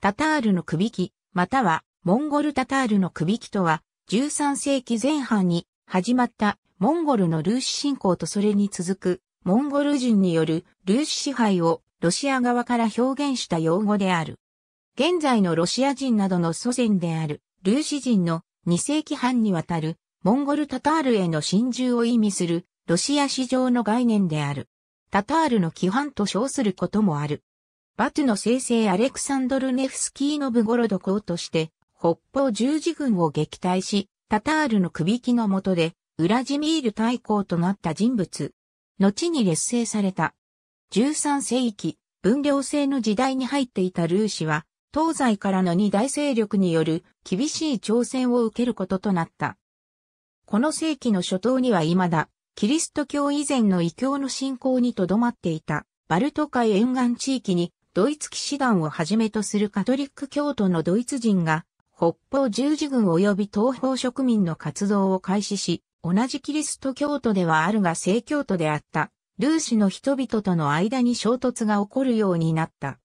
タタールの首き、またはモンゴルタタールの首きとは、13世紀前半に始まったモンゴルのルーシ侵攻とそれに続くモンゴル人によるルーシ支配をロシア側から表現した用語である。現在のロシア人などの祖先であるルーシ人の2世紀半にわたるモンゴルタタールへの侵入を意味するロシア史上の概念である。タタールの規範と称することもある。バトゥの生成アレクサンドル・ネフスキーノブゴロド公として、北方十字軍を撃退し、タタールの首引きの下で、ウラジミール大公となった人物。後に劣勢された。13世紀、分量制の時代に入っていたルーシは、東西からの二大勢力による厳しい挑戦を受けることとなった。この世紀の初頭には未だ、キリスト教以前の異教の信仰にとどまっていた、バルト海沿岸地域にドイツ騎士団をはじめとするカトリック教徒のドイツ人が、北方十字軍及び東方植民の活動を開始し、同じキリスト教徒ではあるが正教徒であった、ルーシの人々との間に衝突が起こるようになった。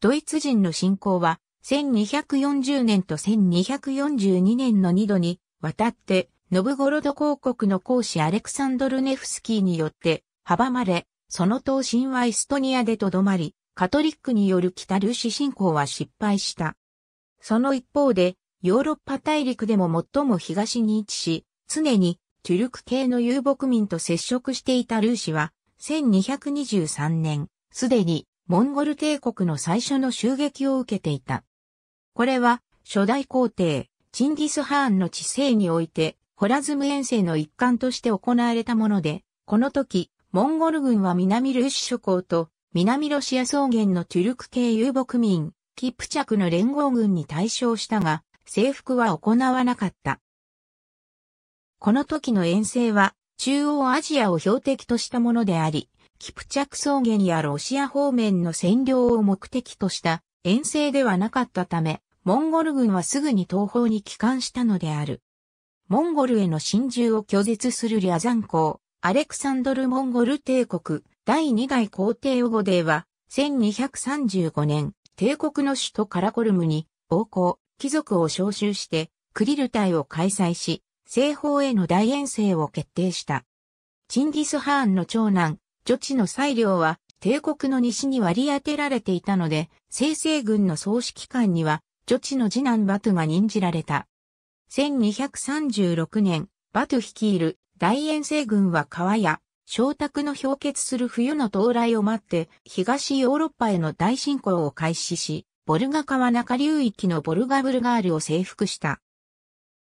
ドイツ人の信仰は、1240年と1242年の2度に、渡って、ノブゴロド公国の公使アレクサンドル・ネフスキーによって、阻まれ、その東神はエストニアでとどまり、カトリックによる北ルーシ侵攻は失敗した。その一方で、ヨーロッパ大陸でも最も東に位置し、常にチュルク系の遊牧民と接触していたルーシは、1223年、すでにモンゴル帝国の最初の襲撃を受けていた。これは、初代皇帝、チンギス・ハーンの治世において、ホラズム遠征の一環として行われたもので、この時、モンゴル軍は南ルーシ諸侯と南ロシア草原のトゥルク系遊牧民、キプチャクの連合軍に対象したが、征服は行わなかった。この時の遠征は、中央アジアを標的としたものであり、キプチャク草原やロシア方面の占領を目的とした遠征ではなかったため、モンゴル軍はすぐに東方に帰還したのである。モンゴルへの侵入を拒絶するリャザン公、アレクサンドル・モンゴル帝国、第2代皇帝オゴデーは、1235年、帝国の首都カラコルムに、王侯、貴族を召集して、クリル隊を開催し、西方への大遠征を決定した。チンギス・ハーンの長男、ジョチの裁量は、帝国の西に割り当てられていたので、西征軍の総指揮官には、ジョチの次男バトが任じられた。1236年、バト率いる大遠征軍は川や昇卓の氷結する冬の到来を待って、東ヨーロッパへの大進行を開始し、ボルガ川中流域のボルガブルガールを征服した。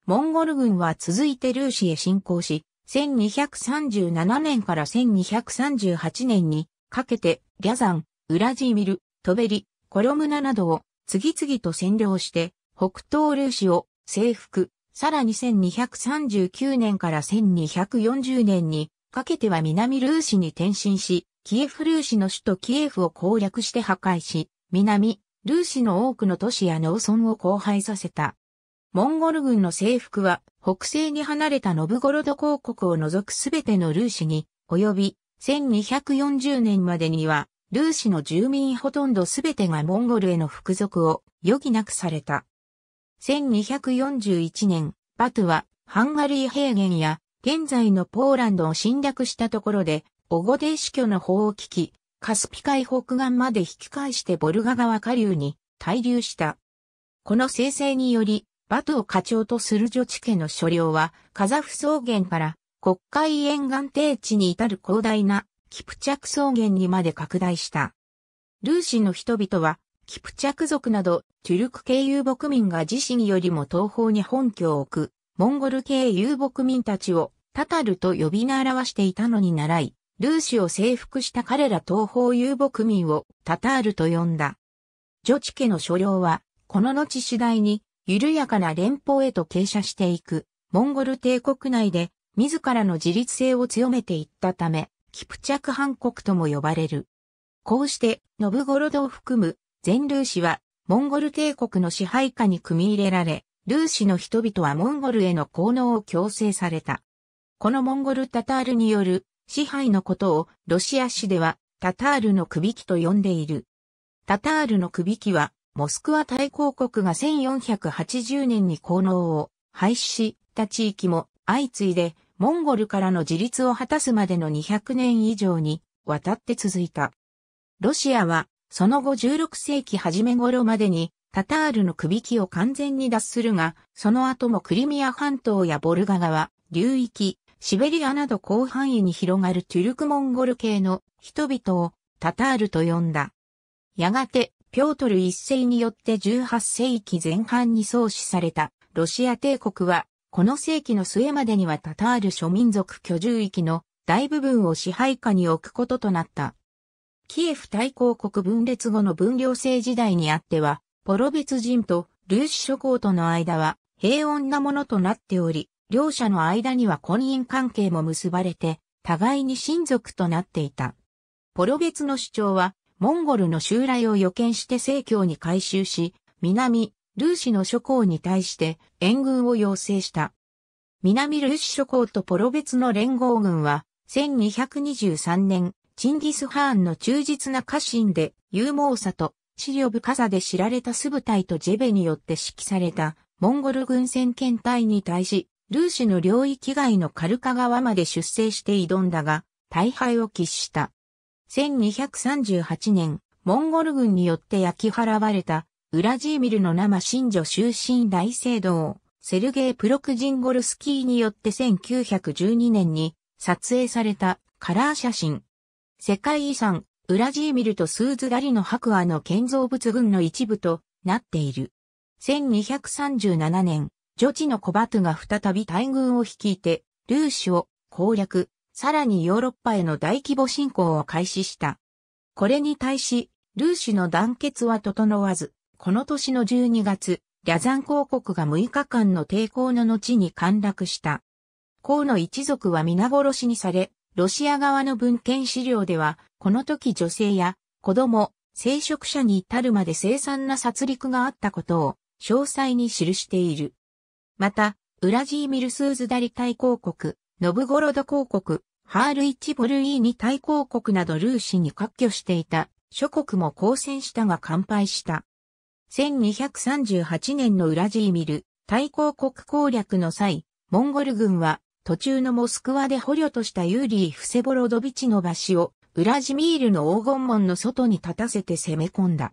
モンゴル軍は続いてルーシへ侵攻し、1237年から1238年にかけて、リャザン、ウラジーミル、トベリ、コロムナなどを次々と占領して、北東ルーシを征服、さらに1239年から1240年にかけては南ルーシに転身し、キエフルーシの首都キエフを攻略して破壊し、南、ルーシの多くの都市や農村を荒廃させた。モンゴル軍の征服は、北西に離れたノブゴロド公国を除くすべてのルーシに、及び、1240年までには、ルーシの住民ほとんどすべてがモンゴルへの服属を余儀なくされた。1241年、バトは、ハンガリー平原や現在のポーランドを侵略したところで、オゴデー死去の法を聞き、カスピ海北岸まで引き返してボルガ川下流に滞留した。この生成により、バトを課長とする女地家の所領は、カザフ草原から国会沿岸低地に至る広大なキプチャク草原にまで拡大した。ルーシの人々は、キプチャク族など、トゥルク系遊牧民が自身よりも東方に本拠を置く、モンゴル系遊牧民たちをタタルと呼び名表していたのに習い、ルーシを征服した彼ら東方遊牧民をタタールと呼んだ。女チ家の所領は、この後次第に、緩やかな連邦へと傾斜していく、モンゴル帝国内で、自らの自立性を強めていったため、キプチャクハ国とも呼ばれる。こうして、ノブゴロドを含む、全ルーシは、モンゴル帝国の支配下に組み入れられ、ルーシの人々はモンゴルへの効能を強制された。このモンゴルタタールによる支配のことをロシア史ではタタールの首きと呼んでいる。タタールの首きはモスクワ大公国が1480年に効能を廃止した地域も相次いでモンゴルからの自立を果たすまでの200年以上にわたって続いた。ロシアはその後16世紀初め頃までにタタールの首輝を完全に脱するが、その後もクリミア半島やボルガ川、流域、シベリアなど広範囲に広がるトゥルクモンゴル系の人々をタタールと呼んだ。やがて、ピョートル一世によって18世紀前半に創始されたロシア帝国は、この世紀の末までにはタタール諸民族居住域の大部分を支配下に置くこととなった。キエフ大公国分裂後の分量制時代にあっては、ポロベツ人とルーシ諸侯との間は平穏なものとなっており、両者の間には婚姻関係も結ばれて、互いに親族となっていた。ポロベツの主張は、モンゴルの襲来を予見して正教に改修し、南、ルーシの諸侯に対して援軍を要請した。南ルーシ諸侯とポロベツの連合軍は、1223年、チンギス・ハーンの忠実な家臣で、勇猛さとオブカザで知られたスブタイとジェベによって指揮されたモンゴル軍戦艦隊に対し、ルーシの領域外のカルカ川まで出征して挑んだが、大敗を喫した。1238年、モンゴル軍によって焼き払われた、ウラジーミルの生新女終身大聖堂、セルゲイ・プロクジンゴルスキーによって1912年に撮影されたカラー写真。世界遺産、ウラジーミルとスーズダリの白亜の建造物群の一部となっている。1237年、女地のコバトが再び大軍を率いて、ルーシュを攻略、さらにヨーロッパへの大規模侵攻を開始した。これに対し、ルーシュの団結は整わず、この年の12月、リャザン公国が6日間の抵抗の後に陥落した。公の一族は皆殺しにされ、ロシア側の文献資料では、この時女性や子供、聖職者に至るまで凄惨な殺戮があったことを詳細に記している。また、ウラジーミル・スーズダリ大公国、ノブゴロド公国、ハール・イチボルイーニ大公国などルーシに割拠していた諸国も交戦したが完敗した。1238年のウラジーミル大公国攻略の際、モンゴル軍は途中のモスクワで捕虜としたユーリー・フセボロドビチの橋を、ウラジミールの黄金門の外に立たせて攻め込んだ。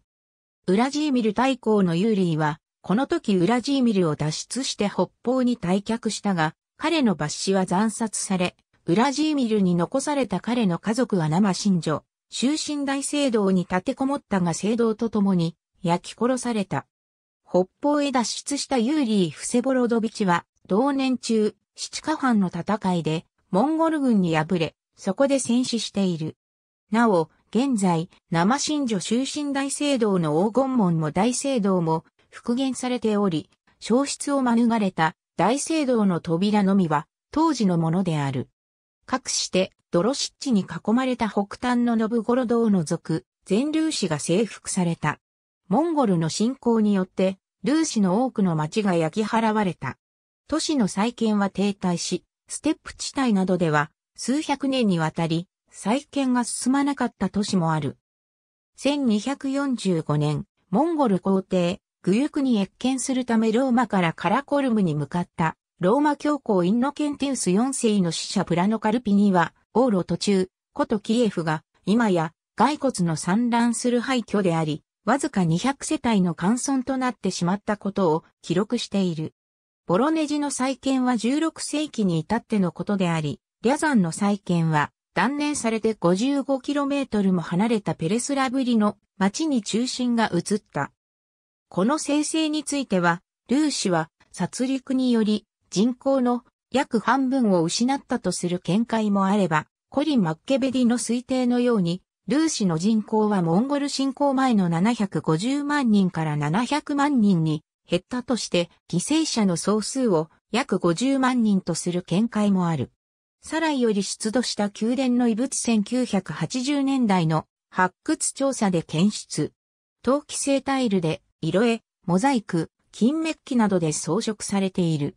ウラジーミル大公のユーリーは、この時ウラジーミルを脱出して北方に退却したが、彼の抜死は惨殺され、ウラジーミルに残された彼の家族は生信女、終身大聖堂に立てこもったが聖堂と共に焼き殺された。北方へ脱出したユーリー・フセボロドビチは、同年中、七花藩の戦いで、モンゴル軍に敗れ、そこで戦死している。なお、現在、生信女終身大聖堂の黄金門も大聖堂も復元されており、消失を免れた大聖堂の扉のみは当時のものである。かくして、ドロシッチに囲まれた北端のノブゴロドを除く、全粒子が征服された。モンゴルの侵攻によって、粒子の多くの町が焼き払われた。都市の再建は停滞し、ステップ地帯などでは数百年にわたり再建が進まなかった都市もある。1245年、モンゴル皇帝、グユクに越見するためローマからカラコルムに向かったローマ教皇インノケンテウス4世の使者プラノカルピには、往路途中、古都キエフが、今や、骸骨の散乱する廃墟であり、わずか200世帯の乾村となってしまったことを記録している。ボロネジの再建は16世紀に至ってのことであり、リャザンの再建は断念されて 55km も離れたペレスラブリの町に中心が移った。この生成については、ルー氏は殺戮により人口の約半分を失ったとする見解もあれば、コリン・マッケベリの推定のように、ルー氏の人口はモンゴル侵攻前の750万人から700万人に減ったとして、犠牲者の総数を約50万人とする見解もある。サライより出土した宮殿の遺物1980年代の発掘調査で検出。陶器製タイルで色絵、モザイク、金メッキなどで装飾されている。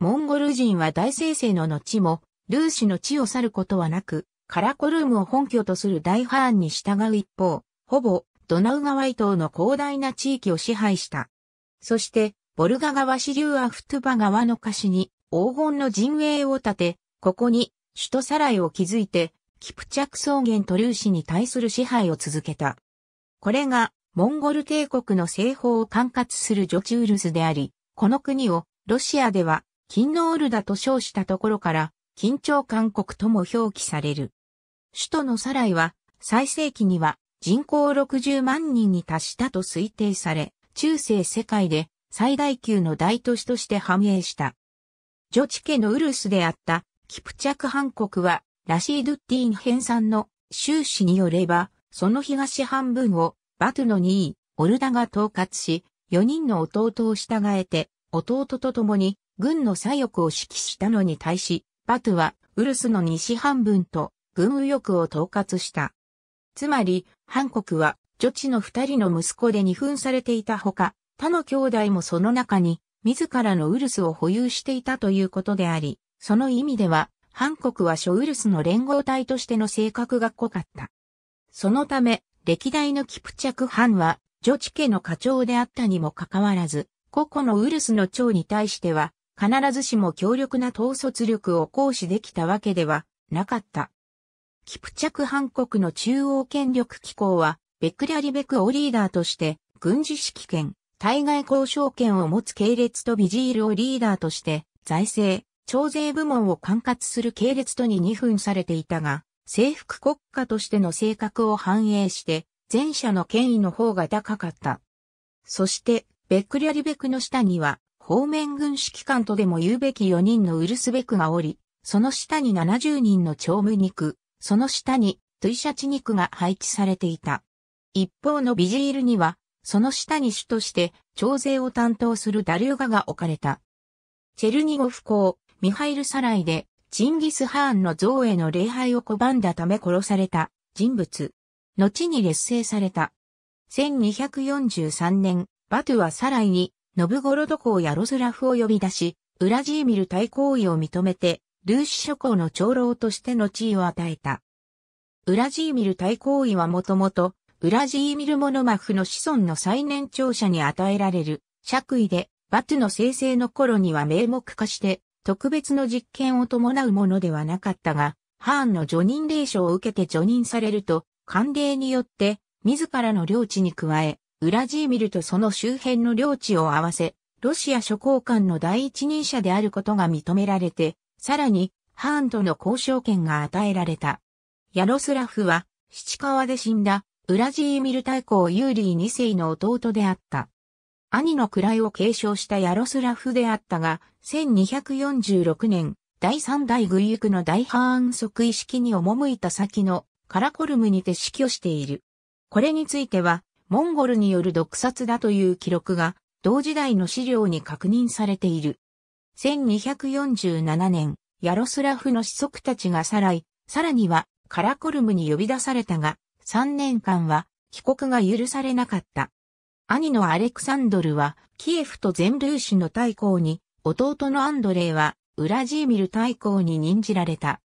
モンゴル人は大生成の後も、ルーシの地を去ることはなく、カラコルームを本拠とする大ハーンに従う一方、ほぼドナウ川伊東の広大な地域を支配した。そして、ボルガ川支流アフトゥバ川の貸しに黄金の陣営を建て、ここに首都サライを築いて、キプチャク草原と粒子に対する支配を続けた。これが、モンゴル帝国の西方を管轄するジョチュールズであり、この国をロシアでは、金のールダと称したところから、緊張韓国とも表記される。首都のサライは、最盛期には人口60万人に達したと推定され、中世世界で最大級の大都市として繁栄した。ジョチ家のウルスであったキプチャクハ国はラシードゥッティン編纂の収支によれば、その東半分をバトゥの2位、オルダが統括し、4人の弟を従えて、弟と共に軍の左翼を指揮したのに対し、バトゥはウルスの西半分と軍右翼を統括した。つまり、ハン国は女子の二人の息子で二分されていたほか、他の兄弟もその中に、自らのウルスを保有していたということであり、その意味では、韓国は諸ウルスの連合体としての性格が濃かった。そのため、歴代のキプチャクハンは、女子家の課長であったにもかかわらず、個々のウルスの長に対しては、必ずしも強力な統率力を行使できたわけではなかった。キプチャクハン国の中央権力機構は、ベックリアリベクをリーダーとして、軍事指揮権、対外交渉権を持つ系列とビジールをリーダーとして、財政、徴税部門を管轄する系列とに2分されていたが、征服国家としての性格を反映して、前者の権威の方が高かった。そして、ベックリアリベクの下には、方面軍指揮官とでも言うべき4人のウルスベクがおり、その下に70人の長務肉、その下にトゥイシャチ肉が配置されていた。一方のビジールには、その下に主として、徴税を担当するダリューガが置かれた。チェルニゴフ公、ミハイル・サライで、チンギス・ハーンの像への礼拝を拒んだため殺された人物。後に劣勢された。1243年、バトゥはサライに、ノブゴロド公やロズラフを呼び出し、ウラジーミル大行為を認めて、ルーシ諸公の長老としての地位を与えた。ウラジーミル大行為はもともと、ウラジーミル・モノマフの子孫の最年長者に与えられる、爵位で、バトゥの生成の頃には名目化して、特別の実験を伴うものではなかったが、ハーンの除任令書を受けて除任されると、官令によって、自らの領地に加え、ウラジーミルとその周辺の領地を合わせ、ロシア諸公官の第一人者であることが認められて、さらに、ハーンとの交渉権が与えられた。ヤロスラフは、七川で死んだ、ウラジーミル大公ユーリー2世の弟であった。兄の位を継承したヤロスラフであったが、1246年、第三代グイユクの大反則意識に赴いた先のカラコルムにて死去している。これについては、モンゴルによる毒殺だという記録が、同時代の資料に確認されている。1247年、ヤロスラフの子息たちがさらい、さらにはカラコルムに呼び出されたが、3年間は帰国が許されなかった。兄のアレクサンドルは、キエフと全ルーシの大公に、弟のアンドレイは、ウラジーミル大公に任じられた。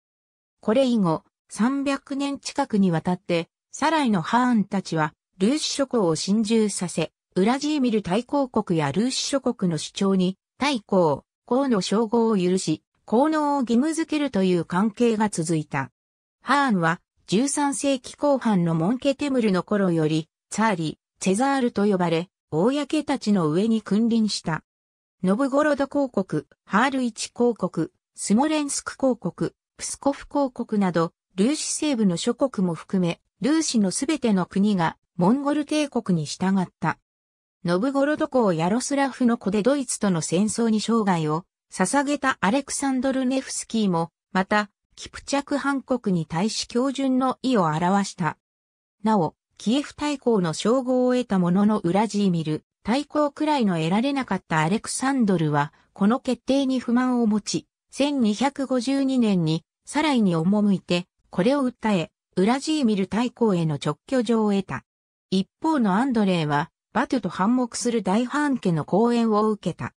これ以後、300年近くにわたって、サライのハーンたちは、ルーシ諸侯を侵入させ、ウラジーミル大公国やルーシ諸国の主張に、大公、公の称号を許し、効能を義務づけるという関係が続いた。ハーンは、13世紀後半のモンケテムルの頃より、ツァーリ、チェザールと呼ばれ、公たちの上に君臨した。ノブゴロド公国、ハールイチ公国、スモレンスク公国、プスコフ公国など、ルーシ西部の諸国も含め、ルーシのすべての国がモンゴル帝国に従った。ノブゴロド公ヤロスラフの子でドイツとの戦争に生涯を捧げたアレクサンドル・ネフスキーも、また、キプチャクハ国に対し標準の意を表した。なお、キエフ大公の称号を得た者ののウラジーミル、大公くらいの得られなかったアレクサンドルは、この決定に不満を持ち、1252年に、サライに赴いて、これを訴え、ウラジーミル大公への直居状を得た。一方のアンドレイは、バトゥと反目する大半家の講演を受けた。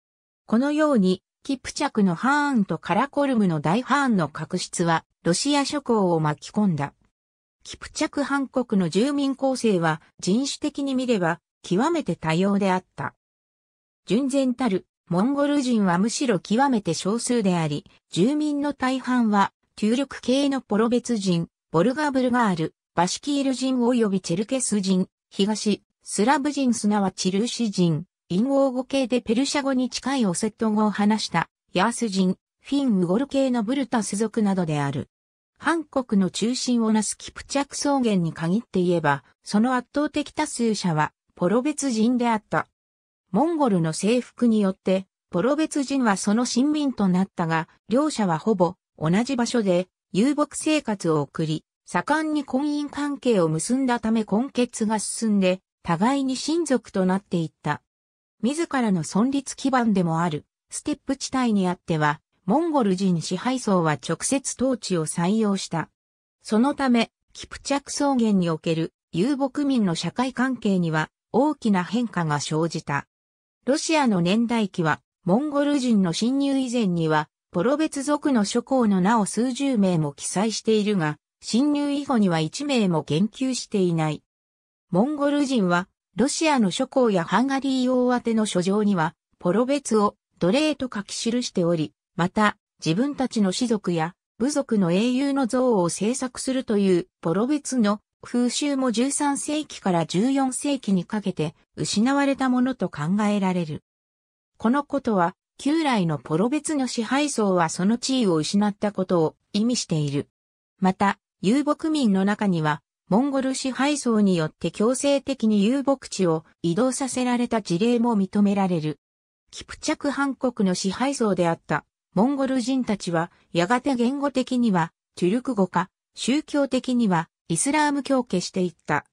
このように、キプチャクのハーンとカラコルムの大ハーンの確執は、ロシア諸侯を巻き込んだ。キプチャク半国の住民構成は人種的に見れば極めて多様であった。純然たるモンゴル人はむしろ極めて少数であり、住民の大半は、中力系のポロベツ人、ボルガブルガール、バシキール人及びチェルケス人、東、スラブ人すなわちルーシ人、陰ー語系でペルシャ語に近いオセット語を話したヤース人、フィン・ウゴル系のブルタス族などである。韓国の中心をなすキプチャク草原に限って言えば、その圧倒的多数者はポロベツ人であった。モンゴルの征服によって、ポロベツ人はその親民となったが、両者はほぼ同じ場所で遊牧生活を送り、盛んに婚姻関係を結んだため婚結が進んで、互いに親族となっていった。自らの存立基盤でもある、ステップ地帯にあっては、モンゴル人支配層は直接統治を採用した。そのため、キプチャク草原における遊牧民の社会関係には大きな変化が生じた。ロシアの年代記は、モンゴル人の侵入以前には、ポロ別族の諸侯の名を数十名も記載しているが、侵入以後には一名も言及していない。モンゴル人はロシアの諸侯やハンガリー王宛ての書状には、ポロベツを奴隷と書き記しており、また、自分たちの士族や部族の英雄の像を制作するというポロベツの風習も13世紀から14世紀にかけて失われたものと考えられる。このことは、旧来のポロベツの支配層はその地位を失ったことを意味している。また、遊牧民の中には、モンゴル支配層によって強制的に遊牧地を移動させられた事例も認められる。キプチャクハ国の支配層であったモンゴル人たちは、やがて言語的にはチュルク語化、宗教的にはイスラーム教化していった。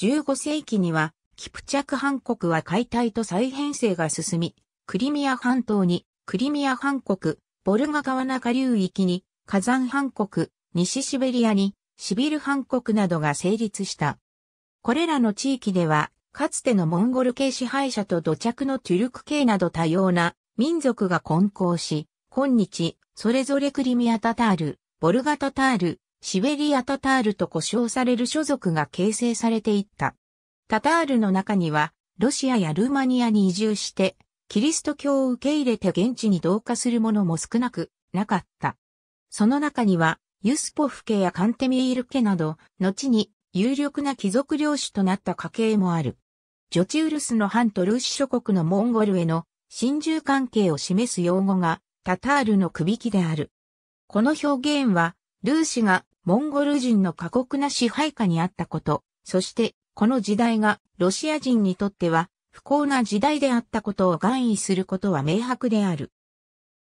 15世紀には、キプチャクハ国は解体と再編成が進み、クリミア半島に、クリミアハ国、ボルガ川中流域に、火山ハ国、西シベリアに、シビルハ国などが成立した。これらの地域では、かつてのモンゴル系支配者と土着のトゥルク系など多様な民族が混交し、今日、それぞれクリミアタタール、ボルガタタール、シベリアタタールと呼称される所属が形成されていった。タタールの中には、ロシアやルーマニアに移住して、キリスト教を受け入れて現地に同化する者も少なくなかった。その中には、ユスポフ家やカンテミール家など、後に有力な貴族領主となった家系もある。ジョチウルスの藩とルーシ諸国のモンゴルへの親中関係を示す用語がタタールの首引きである。この表現は、ルーシがモンゴル人の過酷な支配下にあったこと、そしてこの時代がロシア人にとっては不幸な時代であったことを含意することは明白である。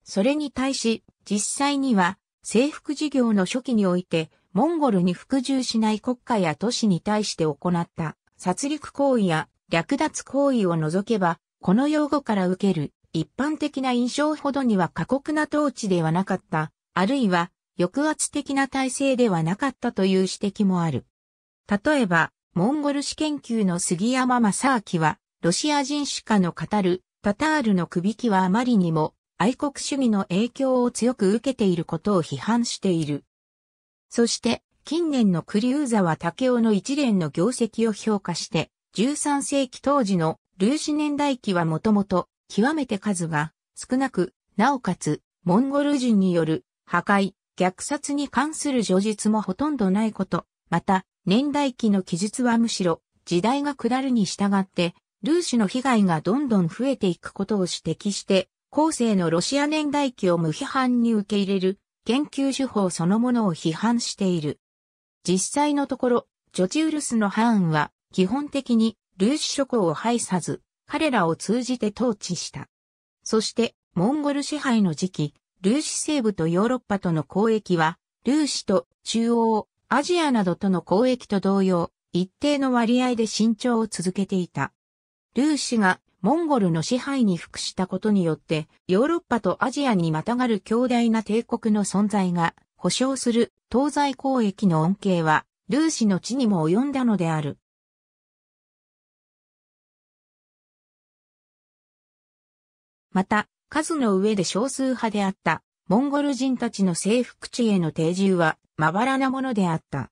それに対し、実際には征服事業の初期において、モンゴルに服従しない国家や都市に対して行った殺戮行為や略奪行為を除けば、この用語から受ける一般的な印象ほどには過酷な統治ではなかった、あるいは抑圧的な体制ではなかったという指摘もある。例えば、モンゴル史研究の杉山正明は、ロシア人史家の語るタタールの首輝はあまりにも愛国主義の影響を強く受けていることを批判している。そして、近年のクリーザは武雄の一連の業績を評価して、13世紀当時のルーシ年代記はもともと、極めて数が少なく、なおかつ、モンゴル人による破壊、虐殺に関する叙述もほとんどないこと。また、年代記の記述はむしろ、時代が下るに従って、ルーシの被害がどんどん増えていくことを指摘して、後世のロシア年代記を無批判に受け入れる研究手法そのものを批判している。実際のところ、ジョチウルスの範囲は基本的にルーシ諸侯を排さず、彼らを通じて統治した。そして、モンゴル支配の時期、ルーシ西部とヨーロッパとの交易は、ルーシと中央、アジアなどとの交易と同様、一定の割合で伸長を続けていた。ルーシがモンゴルの支配に服したことによって、ヨーロッパとアジアにまたがる強大な帝国の存在が保障する東西交易の恩恵は、ルーシの地にも及んだのである。また、数の上で少数派であったモンゴル人たちの征服地への定住はまばらなものであった。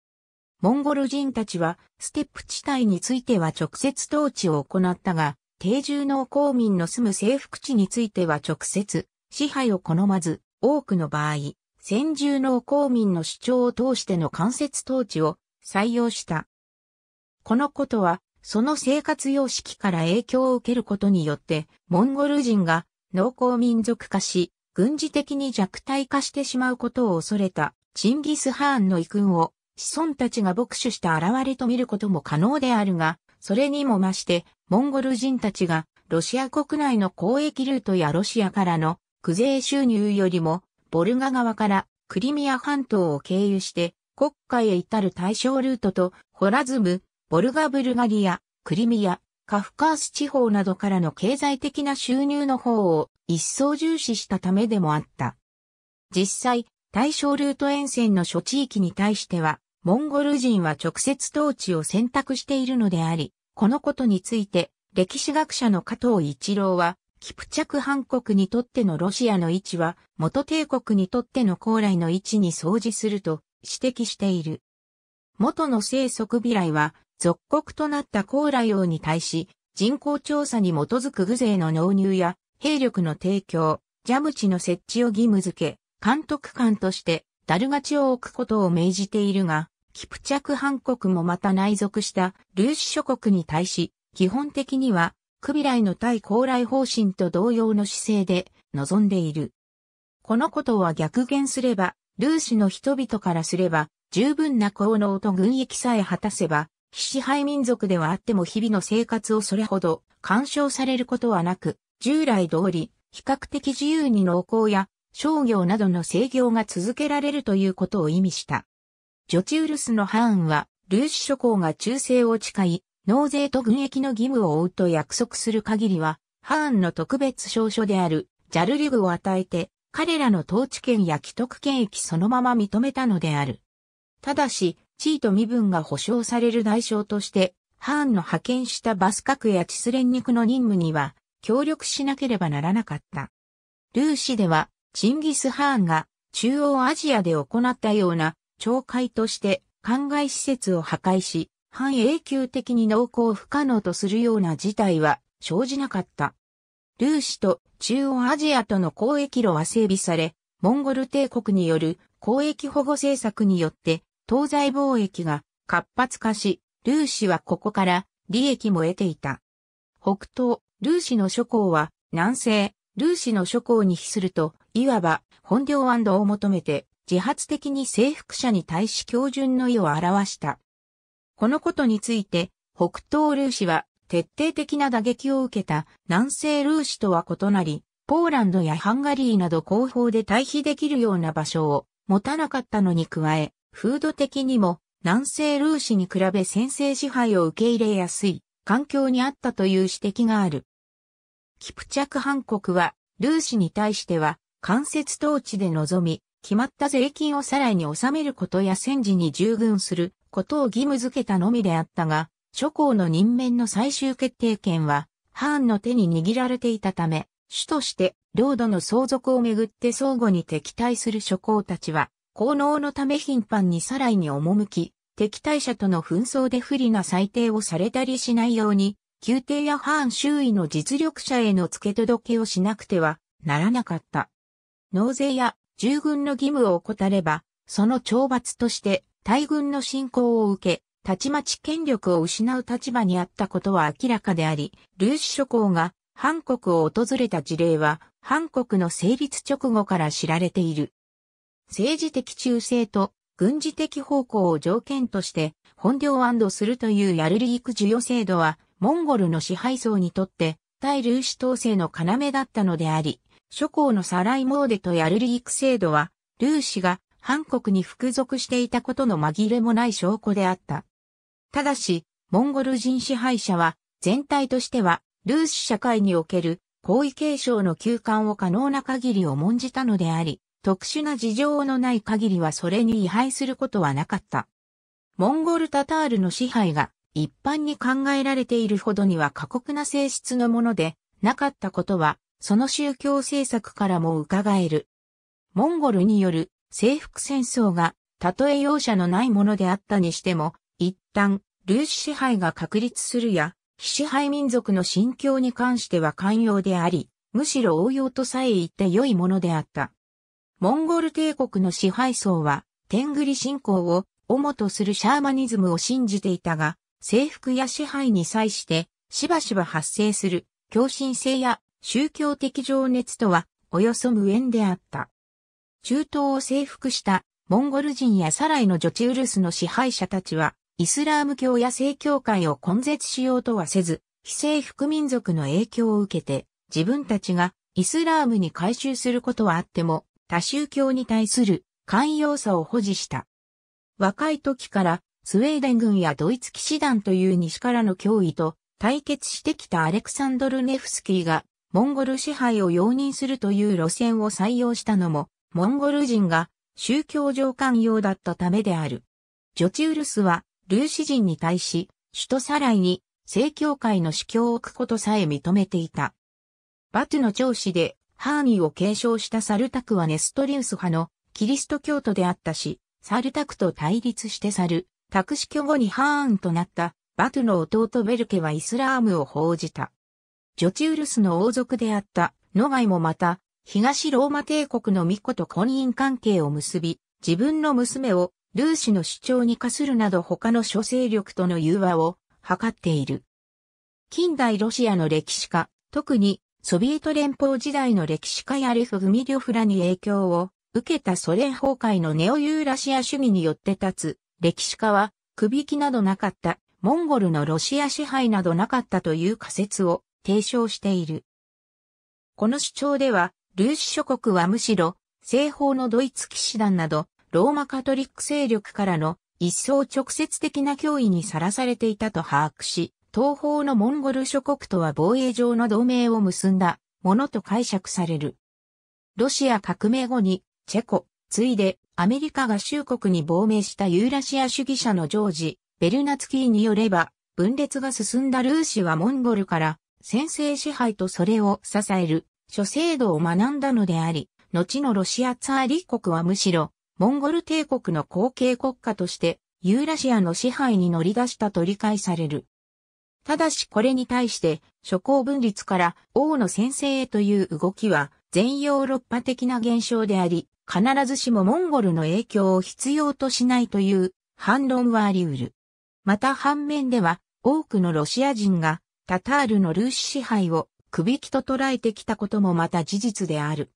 モンゴル人たちはステップ地帯については直接統治を行ったが、定住農公民の住む征服地については直接、支配を好まず、多くの場合、先住農公民の主張を通しての間接統治を採用した。このことは、その生活様式から影響を受けることによって、モンゴル人が農耕民族化し、軍事的に弱体化してしまうことを恐れた、チンギス・ハーンの遺訓を、子孫たちが牧主した現れと見ることも可能であるが、それにも増して、モンゴル人たちがロシア国内の交易ルートやロシアからの区税収入よりもボルガ側からクリミア半島を経由して国家へ至る対象ルートとホラズム、ボルガブルガリア、クリミア、カフカース地方などからの経済的な収入の方を一層重視したためでもあった。実際、対象ルート沿線の諸地域に対しては、モンゴル人は直接統治を選択しているのであり、このことについて、歴史学者の加藤一郎は、キプチャク半国にとってのロシアの位置は、元帝国にとっての高麗の位置に相似すると指摘している。元の生息未来は、属国となった高麗王に対し、人口調査に基づく具税の納入や、兵力の提供、蛇口の設置を義務付け、監督官として、ダルガチを置くことを命じているが、キプチャクハン国もまた内属したルーシ諸国に対し、基本的には、クビライの対高麗方針と同様の姿勢で臨んでいる。このことは逆言すれば、ルーシの人々からすれば、十分な効能と軍役さえ果たせば、非支配民族ではあっても日々の生活をそれほど干渉されることはなく、従来通り、比較的自由に農耕や商業などの制御が続けられるということを意味した。ジョチウルスのハーンは、ルーシ諸侯が忠誠を誓い、納税と軍役の義務を負うと約束する限りは、ハーンの特別証書である、ジャルリグを与えて、彼らの統治権や既得権益そのまま認めたのである。ただし、地位と身分が保障される代償として、ハーンの派遣したバス核やチス連肉の任務には、協力しなければならなかった。ルーシでは、チンギス・ハーンが中央アジアで行ったような懲戒として灌漑施設を破壊し、半永久的に農耕不可能とするような事態は生じなかった。ルーシと中央アジアとの交易路は整備され、モンゴル帝国による交易保護政策によって東西貿易が活発化し、ルーシはここから利益も得ていた。北東、ルーシの諸侯は南西、ルーシの諸侯に比すると、いわば本領安堵を求めて自発的に征服者に対し標準の意を表した。このことについて、北東ルーシは徹底的な打撃を受けた南西ルーシとは異なり、ポーランドやハンガリーなど後方で対比できるような場所を持たなかったのに加え、風土的にも南西ルーシに比べ先制支配を受け入れやすい環境にあったという指摘がある。キプチャクハン国はルーシに対しては間接統治で臨み、決まった税金をさらに納めることや戦時に従軍することを義務付けたのみであったが、諸侯の任免の最終決定権は、ハーンの手に握られていたため、主として領土の相続をめぐって相互に敵対する諸侯たちは、効能のため頻繁にさらに赴き、敵対者との紛争で不利な裁定をされたりしないように、宮廷やハーン周囲の実力者への付け届けをしなくてはならなかった。納税や従軍の義務を怠れば、その懲罰として大軍の侵攻を受け、たちまち権力を失う立場にあったことは明らかであり、ルーシ諸侯がハン国を訪れた事例は、ハン国の成立直後から知られている。政治的忠誠と軍事的方向を条件として、本領するというヤルリーク授与制度は、モンゴルの支配層にとって、対ルーシ統制の要だったのであり、諸侯のサライモーデとヤルリーク制度は、ルーシが、韓国に服属していたことの紛れもない証拠であった。ただし、モンゴル人支配者は、全体としては、ルーシ社会における、皇位継承の休館を可能な限り重んじたのであり、特殊な事情のない限りはそれに違反することはなかった。モンゴルタタールの支配が一般に考えられているほどには過酷な性質のものでなかったことはその宗教政策からも伺える。モンゴルによる征服戦争が、たとえ容赦のないものであったにしても、一旦、ルーシ支配が確立するや、非支配民族の心境に関しては寛容であり、むしろ応用とさえ言って良いものであった。モンゴル帝国の支配層は、天狗信仰を主とするシャーマニズムを信じていたが、征服や支配に際して、しばしば発生する、共振性や宗教的情熱とは、およそ無縁であった。中東を征服したモンゴル人やサライのジョチウルスの支配者たちは、イスラーム教や正教会を根絶しようとはせず、非征服民族の影響を受けて、自分たちがイスラームに改宗することはあっても、多宗教に対する寛容さを保持した。若い時からスウェーデン軍やドイツ騎士団という西からの脅威と対決してきたアレクサンドル・ネフスキーがモンゴル支配を容認するという路線を採用したのも、モンゴル人が宗教上官用だったためである。ジョチウルスは、ルーシ人に対し、首都サライに正教会の司教を置くことさえ認めていた。バトゥの長子で、ハーミーを継承したサルタクはネストリウス派のキリスト教徒であったし、サルタクと対立してサル、タク死去後にハーンとなったバトゥの弟ベルケはイスラームを報じた。ジョチウルスの王族であったノガイもまた、東ローマ帝国の巫女と婚姻関係を結び、自分の娘をルーシの主張に課するなど他の諸勢力との融和を図っている。近代ロシアの歴史家、特にソビエト連邦時代の歴史家やレフ・グミリョフラに影響を受けたソ連崩壊のネオユーラシア主義によって立つ歴史家は、首引きなどなかった、モンゴルのロシア支配などなかったという仮説を提唱している。この主張では、ルーシ諸国はむしろ、西方のドイツ騎士団など、ローマカトリック勢力からの一層直接的な脅威にさらされていたと把握し、東方のモンゴル諸国とは防衛上の同盟を結んだものと解釈される。ロシア革命後に、チェコ、ついでアメリカが衆国に亡命したユーラシア主義者のジョージ、ベルナツキーによれば、分裂が進んだルーシはモンゴルから先制支配とそれを支える諸制度を学んだのであり、後のロシアツァーリ国はむしろ、モンゴル帝国の後継国家として、ユーラシアの支配に乗り出したと理解される。ただしこれに対して、諸侯分立から王の先制へという動きは、全ヨーロッパ的な現象であり、必ずしもモンゴルの影響を必要としないという反論はあり得る。また反面では、多くのロシア人がタタールのルーシ支配を首引きと捉えてきたこともまた事実である。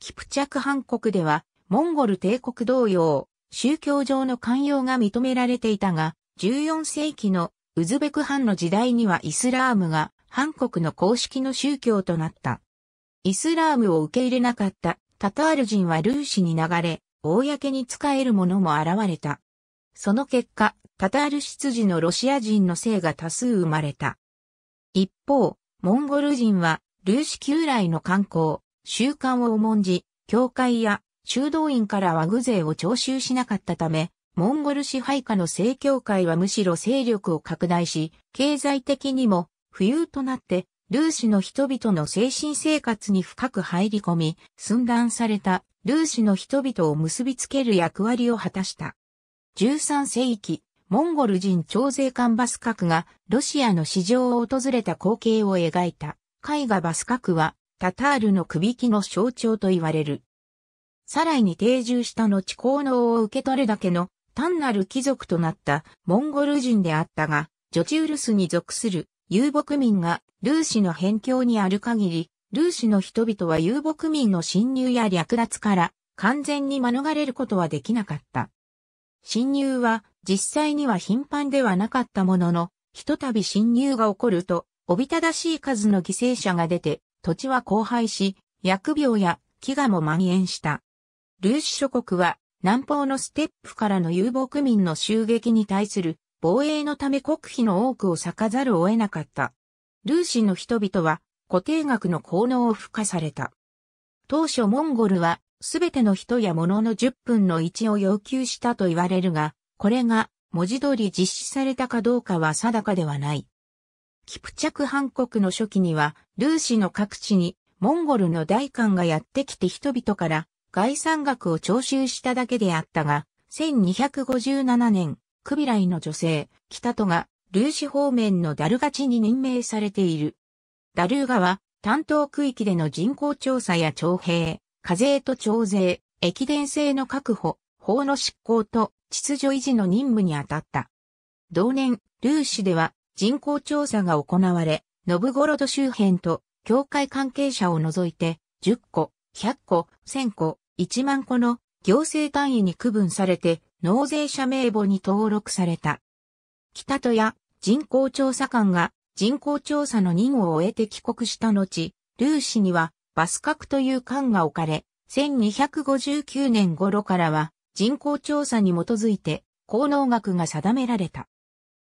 キプチャクハン国では、モンゴル帝国同様、宗教上の寛容が認められていたが、14世紀のウズベクハンの時代にはイスラームが、ハン国の公式の宗教となった。イスラームを受け入れなかったタタール人はルーシに流れ、公に仕える者も現れた。その結果、タタール執事のロシア人の姓が多数生まれた。一方、モンゴル人は、ルーシ旧来の観光、習慣を重んじ、教会や修道院からは具税を徴収しなかったため、モンゴル支配下の正教会はむしろ勢力を拡大し、経済的にも富裕となって、ルーシの人々の精神生活に深く入り込み、寸断されたルーシの人々を結びつける役割を果たした。13世紀、モンゴル人徴税官バスカクがロシアの市場を訪れた光景を描いた絵画バスカクはタタールの首引きの象徴と言われる。サライに定住した後効能を受け取るだけの単なる貴族となったモンゴル人であったが、女中ルスに属する遊牧民がルーシの辺境にある限り、ルーシの人々は遊牧民の侵入や略奪から完全に免れることはできなかった。侵入は実際には頻繁ではなかったものの、ひとたび侵入が起こると、おびただしい数の犠牲者が出て、土地は荒廃し、疫病や飢餓も蔓延した。ルーシ諸国は、南方のステップからの遊牧民の襲撃に対する防衛のため国費の多くを割かざるを得なかった。ルーシの人々は固定額の効能を付加された。当初モンゴルはすべての人や物の10分の1を要求したと言われるが、これが文字通り実施されたかどうかは定かではない。キプチャクハン国の初期には、ルーシの各地にモンゴルの大官がやってきて人々から概算額を徴収しただけであったが、1257年、クビライの女性、北戸が、ルーシ方面のダルガチに任命されている。ダルーガは、担当区域での人口調査や徴兵、課税と徴税、駅伝制の確保、法の執行と秩序維持の任務に当たった。同年、ルーシでは人口調査が行われ、ノブゴロド周辺と教会関係者を除いて10個、100個、1000個、1万個の行政単位に区分されて納税者名簿に登録された。北戸や人口調査官が人口調査の任を終えて帰国した後、ルーシにはバス角という官が置かれ、1259年頃からは人口調査に基づいて、効能額が定められた。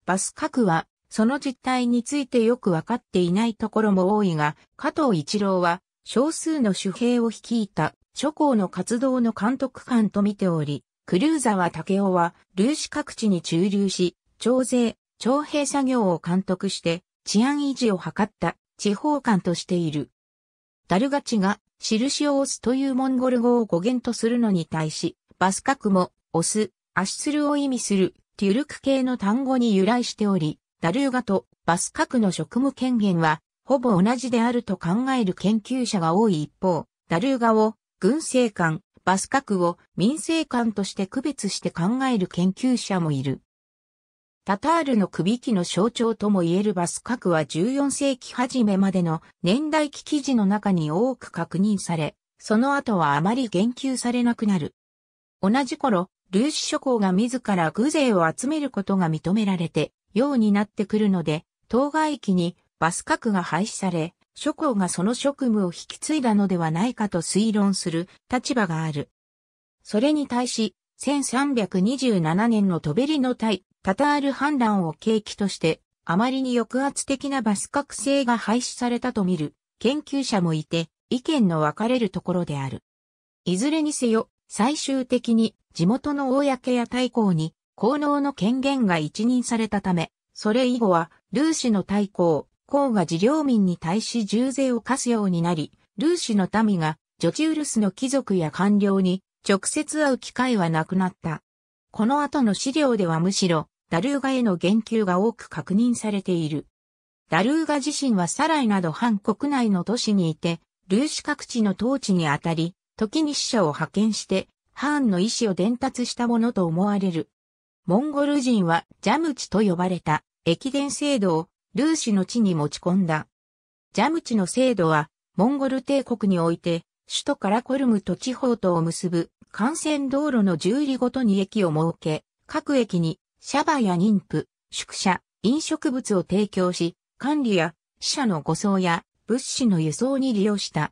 バス各は、その実態についてよくわかっていないところも多いが、加藤一郎は、少数の主兵を率いた諸校の活動の監督官と見ており、クルーザは武雄は、粒子各地に駐留し、徴税、徴兵作業を監督して、治安維持を図った地方官としている。ダルガチが、印を押すというモンゴル語を語源とするのに対し、バスカクも、オス、アシスルを意味する、テュルク系の単語に由来しており、ダルーガとバスカクの職務権限は、ほぼ同じであると考える研究者が多い一方、ダルーガを軍政官、バスカクを民政官として区別して考える研究者もいる。タタールの首輝の象徴とも言えるバスカクは14世紀初めまでの年代記記事の中に多く確認され、その後はあまり言及されなくなる。同じ頃、粒子諸侯が自ら偶税を集めることが認められて、ようになってくるので、当該域にバス核が廃止され、諸侯がその職務を引き継いだのではないかと推論する立場がある。それに対し、1327年のトベリの対タタール反乱を契機として、あまりに抑圧的なバス覚醒が廃止されたと見る研究者もいて、意見の分かれるところである。いずれにせよ、最終的に地元の公や大公に功能の権限が一任されたため、それ以後は、ルーシの大公、公が自領民に対し重税を課すようになり、ルーシの民が、ジョチウルスの貴族や官僚に直接会う機会はなくなった。この後の資料ではむしろ、ダルーガへの言及が多く確認されている。ダルーガ自身はサライなど反国内の都市にいて、ルーシ各地の統治にあたり、時に死者を派遣して、ハーンの意志を伝達したものと思われる。モンゴル人はジャムチと呼ばれた駅伝制度をルーシの地に持ち込んだ。ジャムチの制度はモンゴル帝国において首都からコルムと地方とを結ぶ幹線道路の十里ごとに駅を設け、各駅にシャバや妊婦、宿舎、飲食物を提供し、管理や死者の護送や物資の輸送に利用した。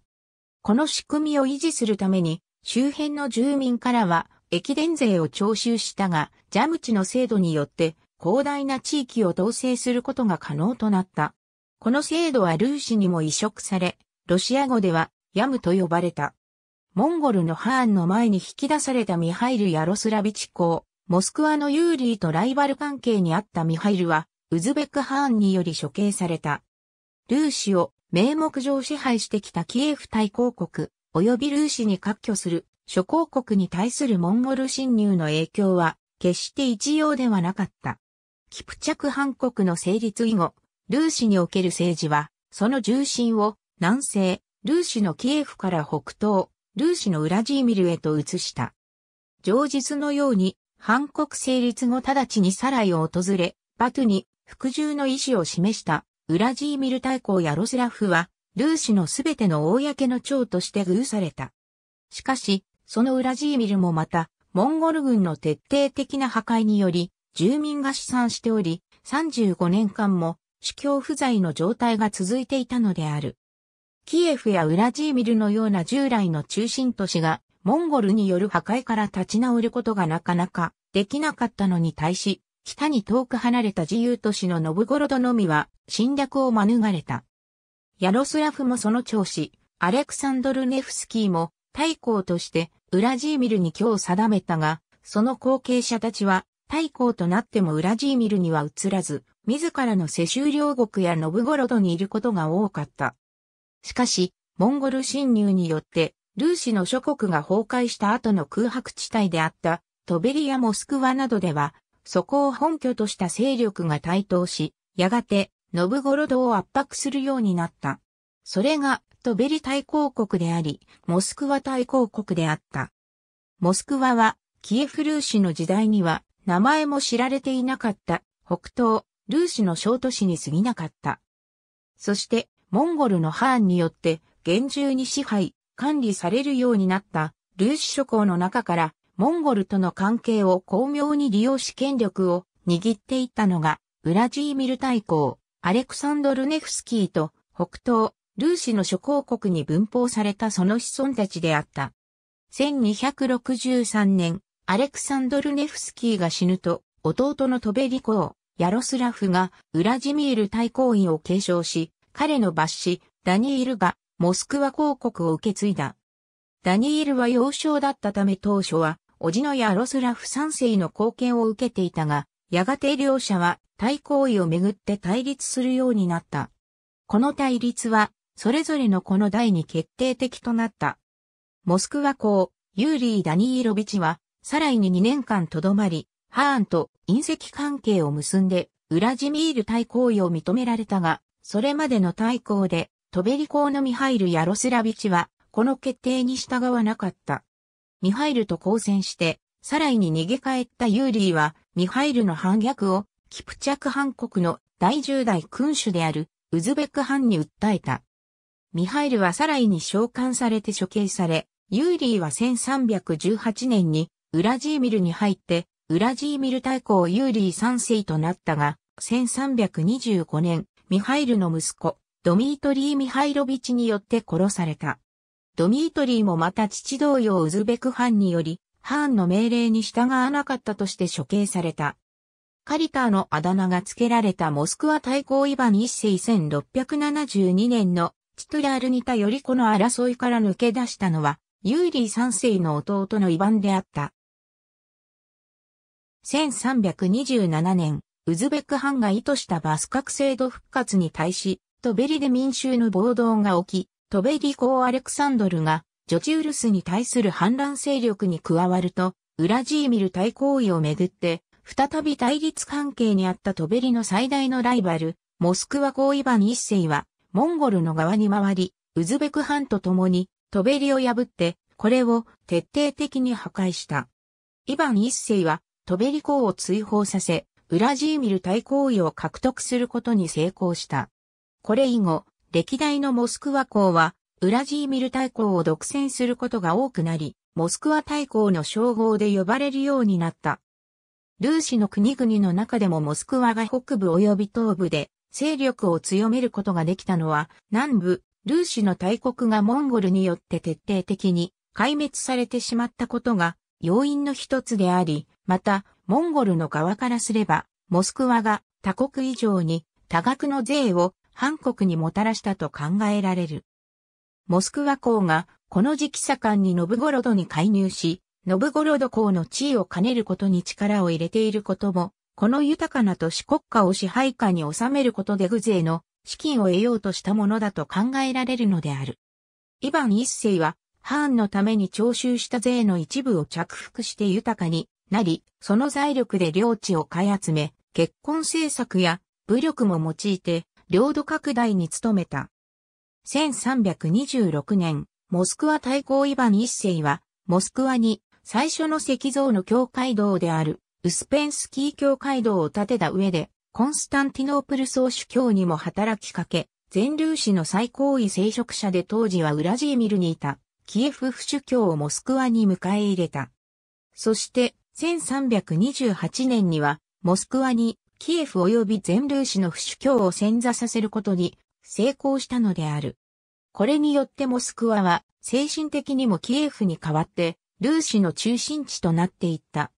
この仕組みを維持するために、周辺の住民からは、駅伝税を徴収したが、ジャム地の制度によって、広大な地域を統制することが可能となった。この制度はルーシにも移植され、ロシア語では、ヤムと呼ばれた。モンゴルのハーンの前に引き出されたミハイル・ヤロスラビチ公、モスクワのユーリーとライバル関係にあったミハイルは、ウズベク・ハーンにより処刑された。ルーシを名目上支配してきたキエフ大公国、及びルーシに割拠する諸公国に対するモンゴル侵入の影響は、決して一様ではなかった。キプチャクハン国の成立以後、ルーシにおける政治は、その重心を南西、ルーシのキエフから北東、ルーシのウラジーミルへと移した。上述のように、ン国成立後直ちにサライを訪れ、バトゥに服従の意思を示したウラジーミル大公やロスラフは、ルーシのすべての公の長として遇された。しかし、そのウラジーミルもまた、モンゴル軍の徹底的な破壊により、住民が死産しており、35年間も、主教不在の状態が続いていたのである。キエフやウラジーミルのような従来の中心都市が、モンゴルによる破壊から立ち直ることがなかなかできなかったのに対し、北に遠く離れた自由都市のノブゴロドのみは侵略を免れた。ヤロスラフもその長子、アレクサンドル・ネフスキーも太公としてウラジーミルに今日定めたが、その後継者たちは太公となってもウラジーミルには移らず、自らの世襲領国やノブゴロドにいることが多かった。しかし、モンゴル侵入によって、ルーシの諸国が崩壊した後の空白地帯であった、トベリやモスクワなどでは、そこを本拠とした勢力が台頭し、やがて、ノブゴロドを圧迫するようになった。それが、トベリ大公国であり、モスクワ大公国であった。モスクワは、キエフルーシの時代には、名前も知られていなかった、北東、ルーシの小都市に過ぎなかった。そして、モンゴルのハーンによって、厳重に支配、管理されるようになった、ルーシ諸侯の中から、モンゴルとの関係を巧妙に利用し権力を握っていったのが、ウラジーミル大公、アレクサンドル・ネフスキーと北東、ルーシの諸公国に分封されたその子孫たちであった。1263年、アレクサンドル・ネフスキーが死ぬと、弟のトベリ公、ヤロスラフがウラジミール大公院を継承し、彼の抜子、ダニールがモスクワ公国を受け継いだ。ダニールは幼少だったため当初は叔父のヤロスラフ三世の貢献を受けていたが、やがて両者は対抗位をめぐって対立するようになった。この対立は、それぞれのこの代に決定的となった。モスクワ公、ユーリー・ダニーロビチは、さらに2年間とどまり、ハーンと隕石関係を結んで、ウラジミール対抗位を認められたが、それまでの対抗で、トベリ公のミハイル・ヤロスラビチは、この決定に従わなかった。ミハイルと交戦して、サライに逃げ帰ったユーリーは、ミハイルの反逆を、キプチャクン国の第10代君主である、ウズベク藩に訴えた。ミハイルはサライに召喚されて処刑され、ユーリーは1318年に、ウラジーミルに入って、ウラジーミル大公ユーリー3世となったが、1325年、ミハイルの息子、ドミートリー・ミハイロビチによって殺された。ドミートリーもまた父同様ウズベクハンにより、ハーンの命令に従わなかったとして処刑された。カリターのあだ名が付けられたモスクワ大公イバン一世1672年のチトラールにたよりこの争いから抜け出したのは、ユーリー三世の弟のイバンであった。1327年、ウズベクハンが意図したバスク制度復活に対し、トベリで民衆の暴動が起き、トベリ公アレクサンドルが、ジョチウルスに対する反乱勢力に加わると、ウラジーミル大行為をめぐって、再び対立関係にあったトベリの最大のライバル、モスクワ公イバン一世は、モンゴルの側に回り、ウズベク藩と共に、トベリを破って、これを徹底的に破壊した。イバン一世は、トベリ公を追放させ、ウラジーミル大行為を獲得することに成功した。これ以後、歴代のモスクワ港は、ウラジーミル大港を独占することが多くなり、モスクワ大港の称号で呼ばれるようになった。ルーシの国々の中でもモスクワが北部及び東部で勢力を強めることができたのは、南部、ルーシの大国がモンゴルによって徹底的に壊滅されてしまったことが要因の一つであり、また、モンゴルの側からすれば、モスクワが他国以上に多額の税を韓国にもたらしたと考えられる。モスクワ公がこの時期盛んにノブゴロドに介入し、ノブゴロド公の地位を兼ねることに力を入れていることも、この豊かな都市国家を支配下に収めることでグゼの資金を得ようとしたものだと考えられるのである。イヴァン一世は、ハーンのために徴収した税の一部を着服して豊かになり、その財力で領地を買い集め、結婚政策や武力も用いて領土拡大に努めた。1326年、モスクワ大公イヴァン一世は、モスクワに最初の石像の教会堂である、ウスペンスキー教会堂を建てた上で、コンスタンティノープル総主教にも働きかけ、全粒子の最高位聖職者で当時はウラジーミルにいた、キエフ府主教をモスクワに迎え入れた。そして、1328年には、モスクワにキエフ及び全ルーシの不主教を潜座させることに成功したのである。これによってモスクワは精神的にもキエフに代わってルーシの中心地となっていった。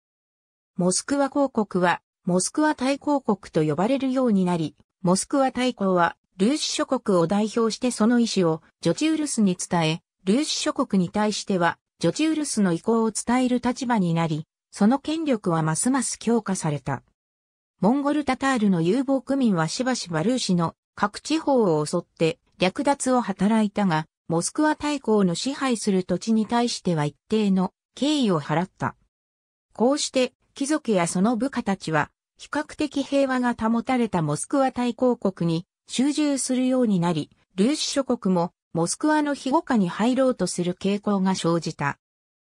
モスクワ公国はモスクワ大公国と呼ばれるようになり、モスクワ大公はルーシ諸国を代表してその意思をジョチウルスに伝え、ルーシ諸国に対してはジョチウルスの意向を伝える立場になり、その権力はますます強化された。モンゴルタタールの遊牧民はしばしばルーシの各地方を襲って略奪を働いたが、モスクワ大公の支配する土地に対しては一定の敬意を払った。こうして、貴族やその部下たちは、比較的平和が保たれたモスクワ大公国に集中するようになり、ルーシ諸国もモスクワの庇護下に入ろうとする傾向が生じた。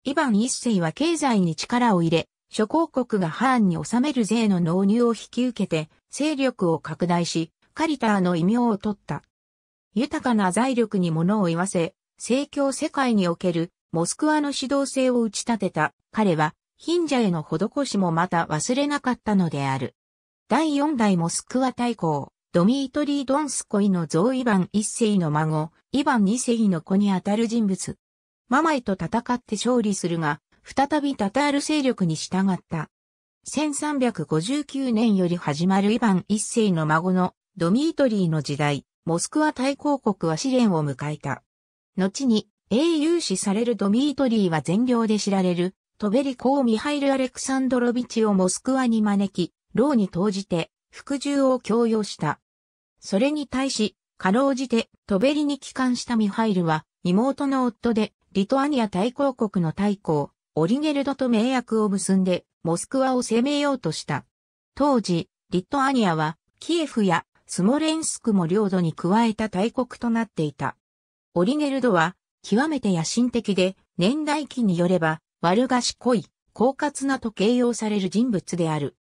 イヴァン一世は経済に力を入れ、諸公国がハーンに納める税の納入を引き受けて、勢力を拡大し、カリターの異名を取った。豊かな財力に物を言わせ、政教世界におけるモスクワの指導性を打ち立てた彼は、貧者への施しもまた忘れなかったのである。第四代モスクワ大公、ドミートリー・ドンスコイのゾイバン一世の孫、イバン二世の子にあたる人物。ママイと戦って勝利するが、再びタタール勢力に従った。1359年より始まるイヴァン一世の孫のドミートリーの時代、モスクワ大公国は試練を迎えた。後に英雄視されるドミートリーは善良で知られるトベリコー・ミハイル・アレクサンドロビチをモスクワに招き、牢に投じて服従を強要した。それに対し、かろうじてトベリに帰還したミハイルは妹の夫でリトアニア大公国の大公、オリゲルドと盟約を結んで、モスクワを攻めようとした。当時、リットアニアは、キエフやスモレンスクも領土に加えた大国となっていた。オリゲルドは、極めて野心的で、年代記によれば、悪賢い、狡猾なと形容される人物である。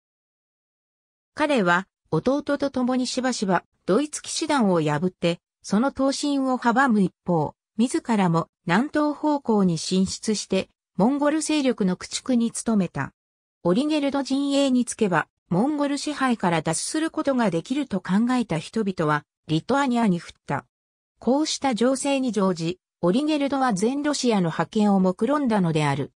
彼は、弟と共にしばしば、ドイツ騎士団を破って、その闘身を阻む一方、自らも南東方向に進出して、モンゴル勢力の駆逐に努めた。オリゲルド陣営につけば、モンゴル支配から脱することができると考えた人々は、リトアニアに降った。こうした情勢に乗じ、オリゲルドは全ロシアの派遣を目論んだのである。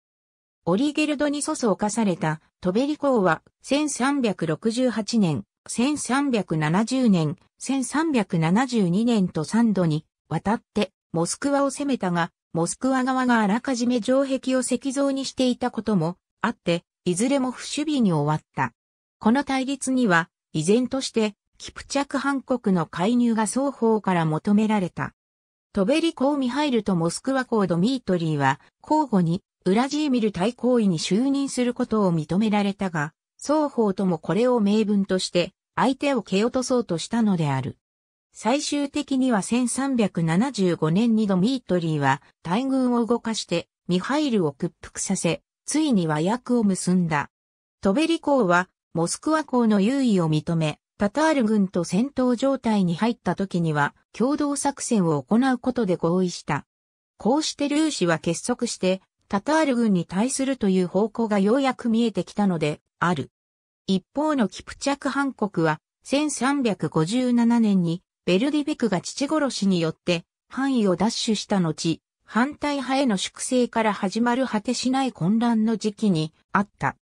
オリゲルドに粗相化されたトベリ公は1368年、1370年、1372年と3度に渡ってモスクワを攻めたが、モスクワ側があらかじめ城壁を石像にしていたこともあって、いずれも不守備に終わった。この対立には、依然として、キプチャクハ国の介入が双方から求められた。トベリコー・ミハイルとモスクワコード・ミートリーは、交互に、ウラジーミル大抗位に就任することを認められたが、双方ともこれを名分として、相手を蹴落とそうとしたのである。最終的には1375年にドミートリーは大軍を動かしてミハイルを屈服させ、ついに和訳を結んだ。トベリ公はモスクワ公の優位を認め、タタール軍と戦闘状態に入った時には共同作戦を行うことで合意した。こうしてルーシは結束してタタール軍に対するという方向がようやく見えてきたのである。一方のキプチャクハン国は1357年にベルディベクが父殺しによって範囲を奪取した後、反対派への粛清から始まる果てしない混乱の時期にあった。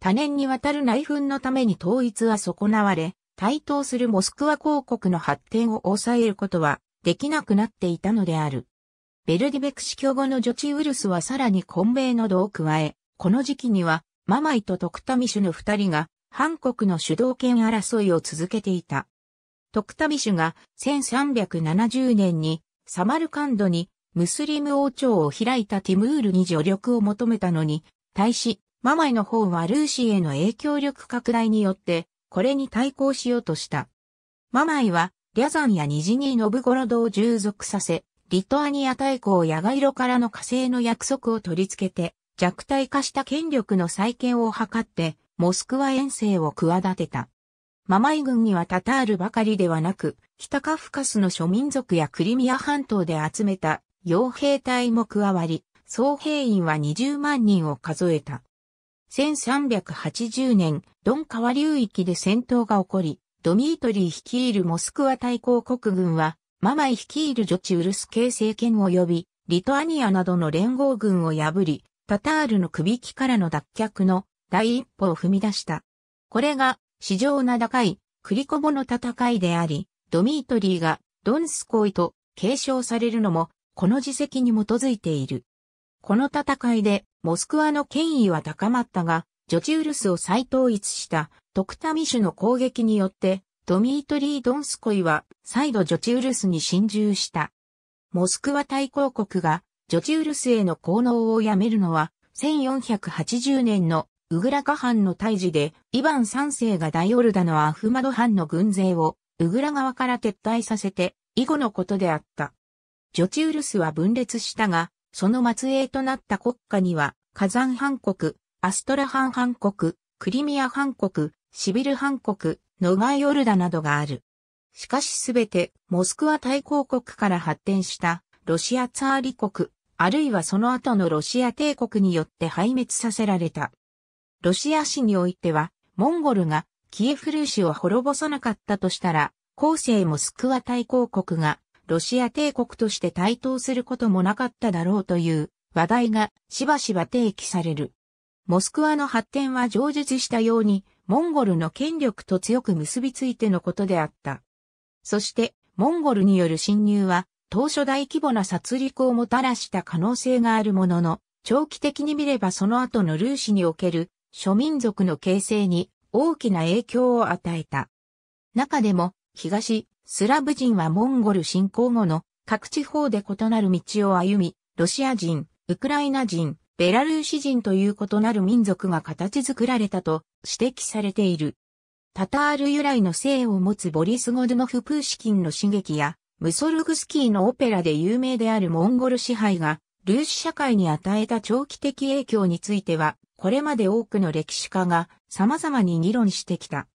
多年にわたる内紛のために統一は損なわれ、対等するモスクワ公国の発展を抑えることはできなくなっていたのである。ベルディベク死去後の女チウルスはさらに混迷の度を加え、この時期にはママイと徳民主の二人が、韓国の主導権争いを続けていた。徳シュが1370年にサマルカンドにムスリム王朝を開いたティムールに助力を求めたのに、対し、ママイの方はルーシーへの影響力拡大によって、これに対抗しようとした。ママイは、リャザンやニジニー・ノブゴロドを従属させ、リトアニア大公やガイロからの火星の約束を取り付けて、弱体化した権力の再建を図って、モスクワ遠征を企てた。ママイ軍にはタタールばかりではなく、北カフカスの諸民族やクリミア半島で集めた傭兵隊も加わり、総兵員は20万人を数えた。1380年、ドン川流域で戦闘が起こり、ドミートリー率いるモスクワ大公国軍は、ママイ率いるジョチウルス系政権を呼び、リトアニアなどの連合軍を破り、タタールの首輝からの脱却の第一歩を踏み出した。これが史上名高い、クリコボの戦いであり、ドミートリーがドンスコイと継承されるのも、この自責に基づいている。この戦いで、モスクワの権威は高まったが、ジョチウルスを再統一したトクタミシュの攻撃によって、ドミートリー・ドンスコイは再度ジョチウルスに侵入した。モスクワ大公国がジョチウルスへの効能をやめるのは1480年のウグラカ藩の退治で、イヴァン三世が大オルダのアフマド藩の軍勢を、ウグラ側から撤退させて、以後のことであった。ジョチウルスは分裂したが、その末裔となった国家には、火山藩国、アストラ藩藩国、クリミア藩国、シビル藩国、ノガイオルダなどがある。しかしすべて、モスクワ大公国から発展した、ロシアツァーリ国、あるいはその後のロシア帝国によって敗滅させられた。ロシア史においては、モンゴルがキエフルーシを滅ぼさなかったとしたら、後世モスクワ大公国がロシア帝国として台頭することもなかっただろうという話題がしばしば提起される。モスクワの発展は上述したように、モンゴルの権力と強く結びついてのことであった。そして、モンゴルによる侵入は、当初大規模な殺戮をもたらした可能性があるものの、長期的に見ればその後のルーシにおける諸民族の形成に大きな影響を与えた。中でも、東、スラブ人はモンゴル侵攻後の各地方で異なる道を歩み、ロシア人、ウクライナ人、ベラルーシ人という異なる民族が形作られたと指摘されている。タタール由来の性を持つボリス・ゴドノフ・プーシキンの刺激や、ムソルグスキーのオペラで有名であるモンゴル支配がルーシ社会に与えた長期的影響については、これまで多くの歴史家が様々に議論してきた。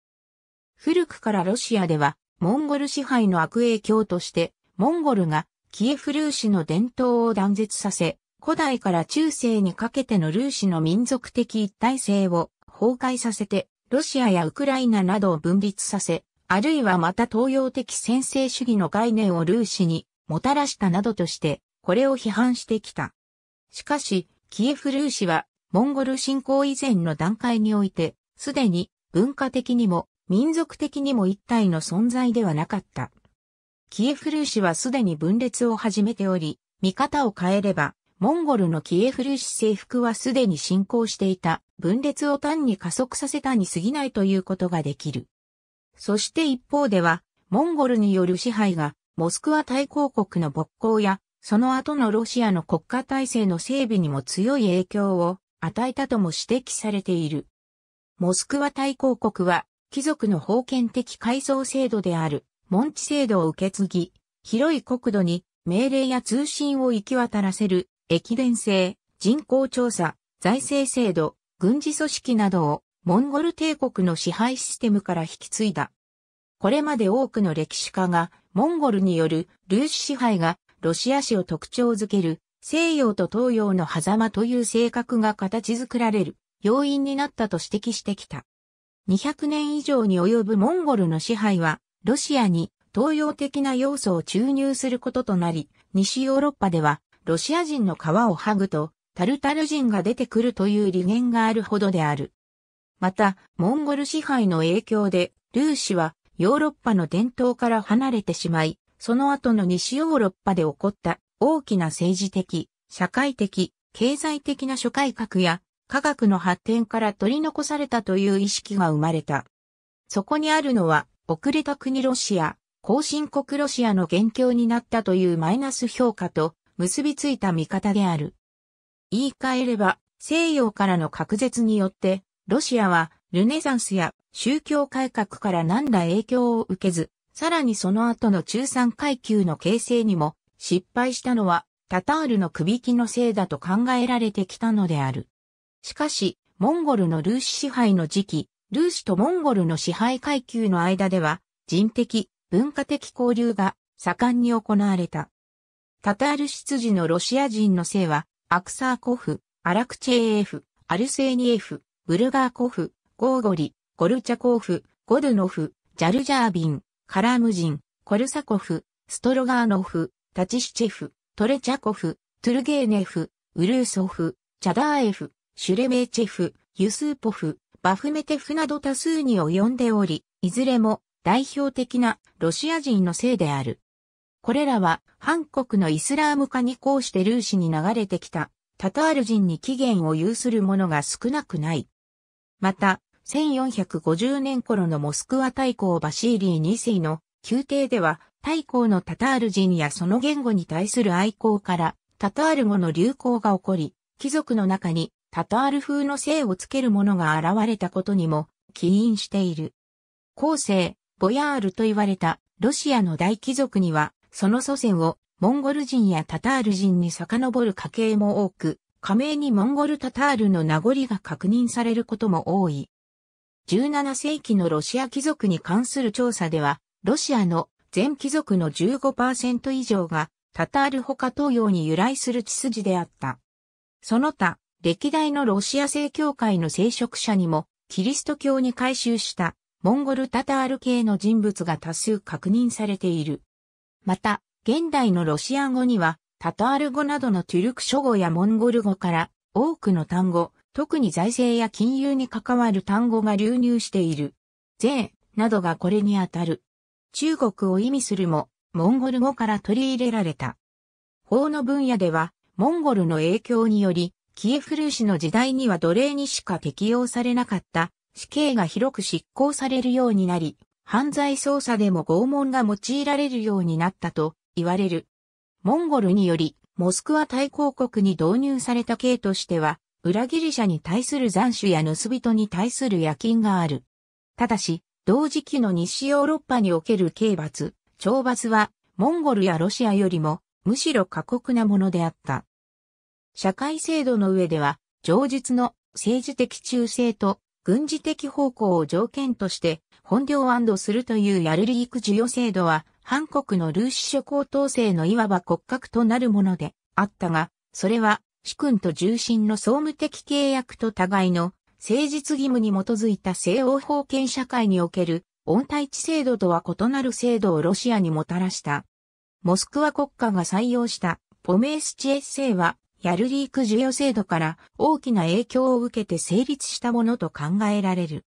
古くからロシアでは、モンゴル支配の悪影響として、モンゴルがキエフルーシの伝統を断絶させ、古代から中世にかけてのルーシの民族的一体性を崩壊させて、ロシアやウクライナなどを分立させ、あるいはまた東洋的専制主義の概念をルーシにもたらしたなどとして、これを批判してきた。しかし、キエフ・ルーシは、モンゴル侵攻以前の段階において、すでに文化的にも民族的にも一体の存在ではなかった。キエフ・ルーシはすでに分裂を始めており、見方を変えれば、モンゴルのキエフ・ルーシ征服はすでに進行していた、分裂を単に加速させたに過ぎないということができる。そして一方では、モンゴルによる支配が、モスクワ大公国の勃興やその後のロシアの国家体制の整備にも強い影響を与えたとも指摘されている。モスクワ大公国は、貴族の封建的改造制度である、門地制度を受け継ぎ、広い国土に命令や通信を行き渡らせる、駅伝制、人口調査、財政制度、軍事組織などをモンゴル帝国の支配システムから引き継いだ。これまで多くの歴史家がモンゴルによるルーシ支配がロシア史を特徴づける、西洋と東洋の狭間という性格が形作られる、要因になったと指摘してきた。200年以上に及ぶモンゴルの支配は、ロシアに東洋的な要素を注入することとなり、西ヨーロッパでは、ロシア人の皮を剥ぐと、タルタル人が出てくるという理念があるほどである。また、モンゴル支配の影響で、ルーシはヨーロッパの伝統から離れてしまい、その後の西ヨーロッパで起こった大きな政治的、社会的、経済的な諸改革や科学の発展から取り残されたという意識が生まれた。そこにあるのは、遅れた国ロシア、後進国ロシアの元凶になったというマイナス評価と結びついた見方である。言い換えれば、西洋からの隔絶によって、ロシアはルネサンスや宗教改革から何ら影響を受けず、さらにその後の中産階級の形成にも失敗したのはタタールの首輝のせいだと考えられてきたのである。しかし、モンゴルのルーシ支配の時期、ルーシとモンゴルの支配階級の間では人的、文化的交流が盛んに行われた。タタール出自のロシア人の姓は、アクサーコフ、アラクチェーフ、アルセーニエフ、ブルガーコフ、ゴーゴリ、ゴルチャコフ、ゴドゥノフ、ジャルジャービン、カラームジン、コルサコフ、ストロガーノフ、タチシチェフ、トレチャコフ、トゥルゲーネフ、ウルーソフ、チャダーエフ、シュレメーチェフ、ユスーポフ、バフメテフなど多数に及んでおり、いずれも代表的なロシア人のせいである。これらは、韓国のイスラーム化にこうしてルーシに流れてきた、タタール人に起源を有するものが少なくない。また、1450年頃のモスクワ大公バシーリー2世の宮廷では、大公のタタール人やその言語に対する愛好から、タタール語の流行が起こり、貴族の中にタタール風の姓をつける者が現れたことにも起因している。後世、ボヤールと言われたロシアの大貴族には、その祖先をモンゴル人やタタール人に遡る家系も多く、加盟にモンゴルタタールの名残が確認されることも多い。17世紀のロシア貴族に関する調査では、ロシアの全貴族の15%以上がタタールほか東洋に由来する血筋であった。その他、歴代のロシア正教会の聖職者にも、キリスト教に改宗したモンゴルタタール系の人物が多数確認されている。また、現代のロシア語には、タタール語などのトゥルク諸語やモンゴル語から多くの単語、特に財政や金融に関わる単語が流入している。税などがこれにあたる。中国を意味するも、モンゴル語から取り入れられた。法の分野では、モンゴルの影響により、キエフルーシの時代には奴隷にしか適用されなかった死刑が広く執行されるようになり、犯罪捜査でも拷問が用いられるようになったと言われる。モンゴルにより、モスクワ大公国に導入された刑としては、裏切り者に対する残首や盗人に対する夜勤がある。ただし、同時期の西ヨーロッパにおける刑罰、懲罰は、モンゴルやロシアよりも、むしろ過酷なものであった。社会制度の上では、上述の政治的忠誠と軍事的方向を条件として、本領安堵するというヤルリーク授与制度は、韓国のルーシ諸高統制のいわば骨格となるものであったが、それは主君と重臣の総務的契約と互いの誠実義務に基づいた西欧封建社会における温帯地制度とは異なる制度をロシアにもたらした。モスクワ国家が採用したポメースチエッセイはヤルリーク授与制度から大きな影響を受けて成立したものと考えられる。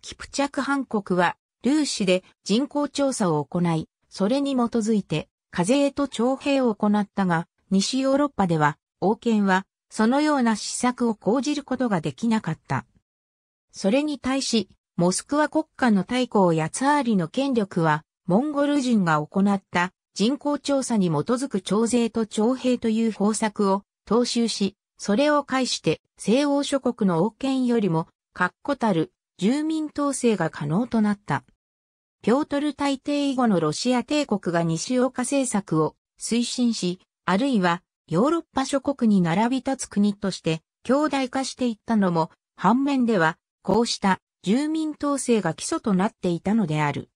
キプチャクハ国はルーシで人口調査を行い、それに基づいて課税と徴兵を行ったが、西ヨーロッパでは王権は、そのような施策を講じることができなかった。それに対し、モスクワ国家の大公やツアーリの権力は、モンゴル人が行った人口調査に基づく徴税と徴兵という方策を踏襲し、それを介して西欧諸国の王権よりも、確固たる住民統制が可能となった。ピョートル大帝以後のロシア帝国が西岡政策を推進し、あるいはヨーロッパ諸国に並び立つ国として強大化していったのも、反面では、こうした住民統制が基礎となっていたのである。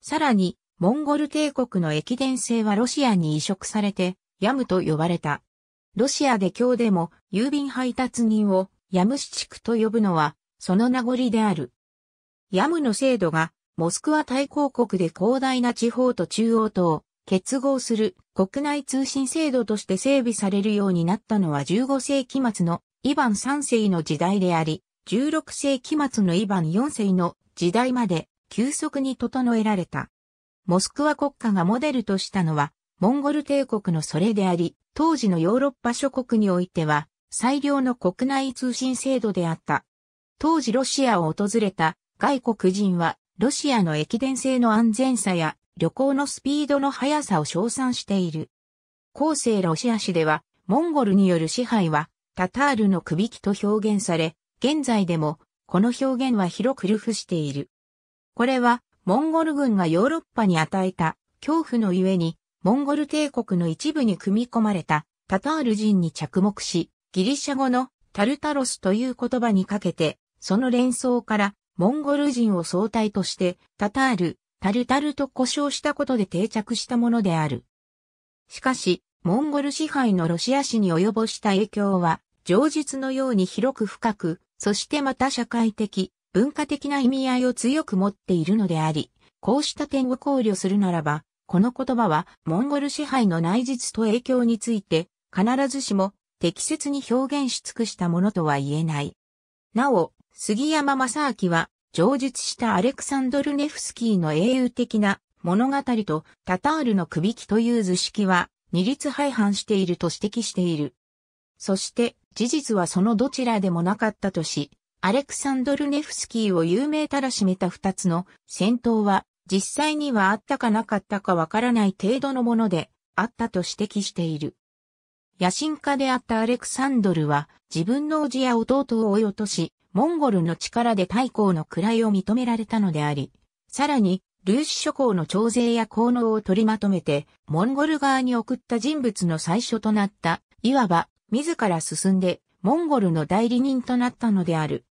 さらに、モンゴル帝国の駅伝制はロシアに移植されて、ヤムと呼ばれた。ロシアで今日でも郵便配達人をヤムシ地区と呼ぶのは、その名残である。ヤムの制度が、モスクワ大公国で広大な地方と中央と結合する国内通信制度として整備されるようになったのは15世紀末のイヴァン3世の時代であり、16世紀末のイヴァン4世の時代まで急速に整えられた。モスクワ国家がモデルとしたのは、モンゴル帝国のそれであり、当時のヨーロッパ諸国においては、最良の国内通信制度であった。当時ロシアを訪れた外国人は、ロシアの駅伝性の安全さや旅行のスピードの速さを称賛している。後世ロシア史では、モンゴルによる支配は、タタールの首輝と表現され、現在でも、この表現は広く流布している。これは、モンゴル軍がヨーロッパに与えた恐怖のゆえに、モンゴル帝国の一部に組み込まれたタタール人に着目し、ギリシャ語のタルタロスという言葉にかけて、その連想からモンゴル人を総体としてタタールタルタルと呼称したことで定着したものである。しかし、モンゴル支配のロシア史に及ぼした影響は、上述のように広く深く、そしてまた社会的、文化的な意味合いを強く持っているのであり、こうした点を考慮するならば、この言葉はモンゴル支配の内実と影響について、必ずしも適切に表現し尽くしたものとは言えない。なお、杉山正明は上述したアレクサンドルネフスキーの英雄的な物語とタタールの首輝という図式は二律背反していると指摘している。そして事実はそのどちらでもなかったとし、アレクサンドルネフスキーを有名たらしめた二つの戦闘は実際にはあったかなかったかわからない程度のものであったと指摘している。野心家であったアレクサンドルは自分の叔父や弟を追い落とし、モンゴルの力で太閤の位を認められたのであり、さらに、ルーシ諸侯の徴税や効能を取りまとめて、モンゴル側に送った人物の最初となった、いわば、自ら進んで、モンゴルの代理人となったのである。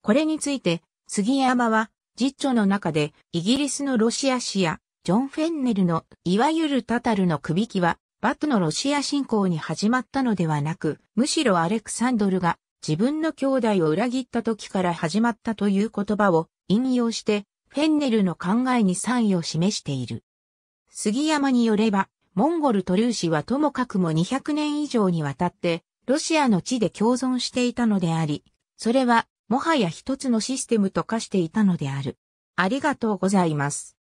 これについて、杉山は、実著の中で、イギリスのロシア史や、ジョン・フェンネルの、いわゆるタタルの首きは、バトのロシア侵攻に始まったのではなく、むしろアレクサンドルが自分の兄弟を裏切った時から始まったという言葉を引用して、フェンネルの考えに賛意を示している。杉山によれば、モンゴルと粒子はともかくも200年以上にわたって、ロシアの地で共存していたのであり、それは、もはや一つのシステムと化していたのである。ありがとうございます。